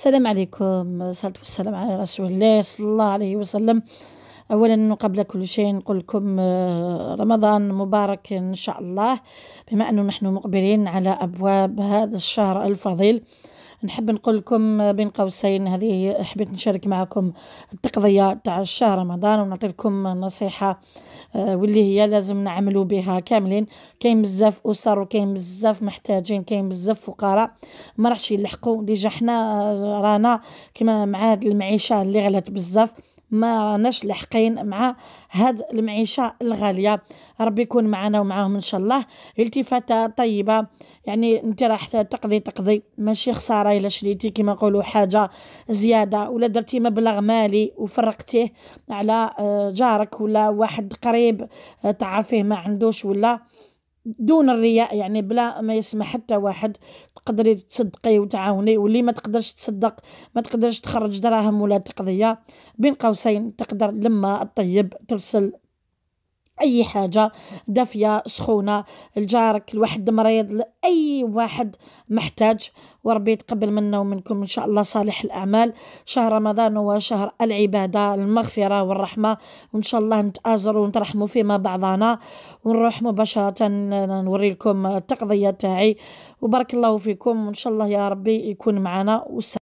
السلام عليكم الصلاة والسلام على رسول الله صلى الله عليه وسلم اولا قبل كل شيء نقول لكم آه، رمضان مبارك ان شاء الله بما انه نحن مقبلين على ابواب هذا الشهر الفضيل نحب نقول لكم بين قوسين هذه حبيت نشارك معكم التقضية تاع شهر رمضان ونعطي لكم نصيحة آه، واللي هي لازم نعملوا بها كاملين كاين بزاف اسر وكاين بزاف محتاجين كاين بزاف فقراء ما راحش يلحقوا ديجا حنا آه، رانا كما مع هاد المعيشه اللي غلات بزاف ما راناش لاحقين مع هاد المعيشه الغاليه ربي يكون معنا ومعاهم ان شاء الله التفاته طيبه يعني انت راح تقضي تقضي ماشي خساره الا شريتي كما نقولوا حاجه زياده ولا درتي مبلغ مالي وفرقتيه على آه، جارك ولا واحد قريب آه، تعرفيه ما عندوش ولا دون الرياء يعني بلا ما يسمع حتى واحد تقدري تصدقي وتعاوني واللي ما تقدرش تصدق ما تقدرش تخرج دراهم ولا تقضيه بين قوسين تقدر لما الطيب ترسل اي حاجه دافيه سخونه لجارك لواحد مريض لاي واحد محتاج وربي يتقبل منا ومنكم ان شاء الله صالح الاعمال شهر رمضان هو شهر العباده المغفره والرحمه وان شاء الله نتآزر ونترحموا فيما بعضنا ونروح مباشره نوري لكم التقضيه تاعي وبارك الله فيكم وان شاء الله يا ربي يكون معنا والسلام